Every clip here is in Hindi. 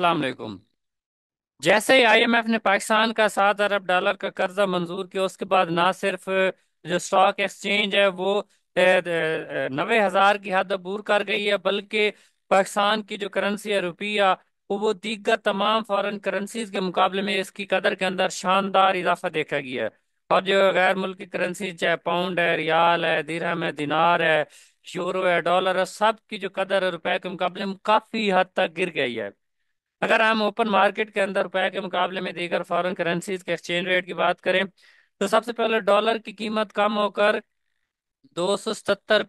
असलकुम जैसे ही आई एम एफ ने पाकिस्तान का सात अरब डॉलर का कर्जा मंजूर किया उसके बाद ना सिर्फ जो स्टॉक एक्सचेंज है वो नबे हजार की हद अबूर कर गई है बल्कि पाकिस्तान की जो करेंसी है रुपया वो दीगर तमाम फॉरेन करेंसीज के मुकाबले में इसकी कदर के अंदर शानदार इजाफा देखा गया है और जो गैर मुल्की करेंसी चाहे पाउंड है रियाल है दिरहम है दिनार है यूरो है डॉलर है सब की जो कदर है रुपए के मुकाबले में काफी हद तक गिर गई है अगर हम ओपन मार्केट के अंदर रुपए के मुकाबले में देकर फॉरेन करेंसीज के एक्सचेंज रेट की बात करें तो सबसे पहले डॉलर की कीमत कम होकर दो सौ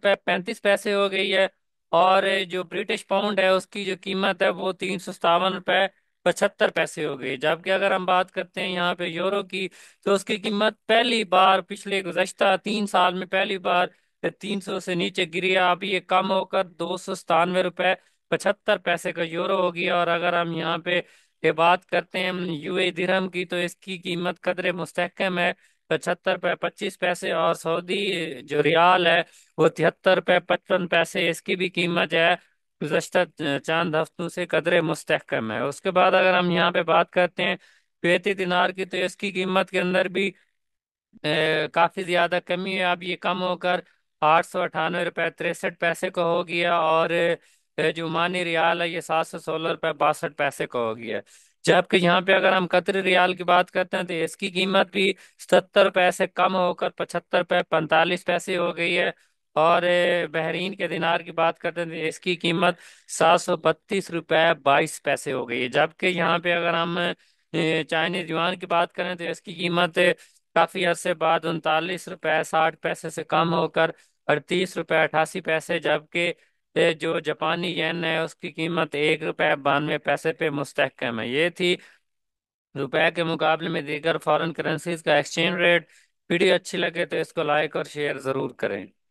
पैंतीस पैसे हो गई है और जो ब्रिटिश पाउंड है उसकी जो कीमत है वो तीन सौ सतावन रुपए पचहत्तर पैसे हो गई जबकि अगर हम बात करते हैं यहाँ पे यूरो की तो उसकी कीमत पहली बार पिछले गुजश्ता तीन साल में पहली बार तीन सौ से नीचे गिरी है अभी ये कम होकर दो सौ सतानवे रुपए पचहत्तर पैसे का यूरो हो गया और अगर हम यहाँ पे ये बात करते हैं यूए दिरहम की तो इसकी कीमत कदरे मुस्तकम है पचहत्तर पे पच्चीस पैसे और सऊदी जो रियाल है वो तिहत्तर पे पचपन पैसे इसकी भी कीमत है गुजशत चांद हफ्तों से कदरे मुस्तकम है उसके बाद अगर हम यहाँ पे बात करते हैं पेती दिनार की तो इसकी कीमत के अंदर भी ए, काफी ज्यादा कमी है अब ये कम होकर आठ सौ अठानवे रुपये तिरसठ पैसे को हो गया और ए, जुमानी रियाल है ये सात सौ सोलह रुपये बासठ पैसे का हो गया जबकि यहाँ पे अगर हम कतरी रियाल की बात करते हैं तो इसकी कीमत भी सत्तर पैसे कम होकर पचहत्तर रुपये पैंतालीस पैसे हो गई है और बहरीन के दिनार की बात करते हैं तो इसकी कीमत सात सौ बत्तीस रुपये बाईस पैसे हो गई है जबकि यहाँ पे अगर हम चाइनीज युआन की बात करें तो इसकी कीमत काफी अरसे बाद उनतालीस रुपये साठ पैसे से कम होकर अड़तीस रुपये अठासी पैसे जबकि जो जापानी येन है उसकी कीमत एक रुपये बानवे पैसे पे मुस्तकम है ये थी रुपए के मुकाबले में दीगर फॉरेन करेंसीज का एक्सचेंज रेट वीडियो अच्छी लगे तो इसको लाइक और शेयर ज़रूर करें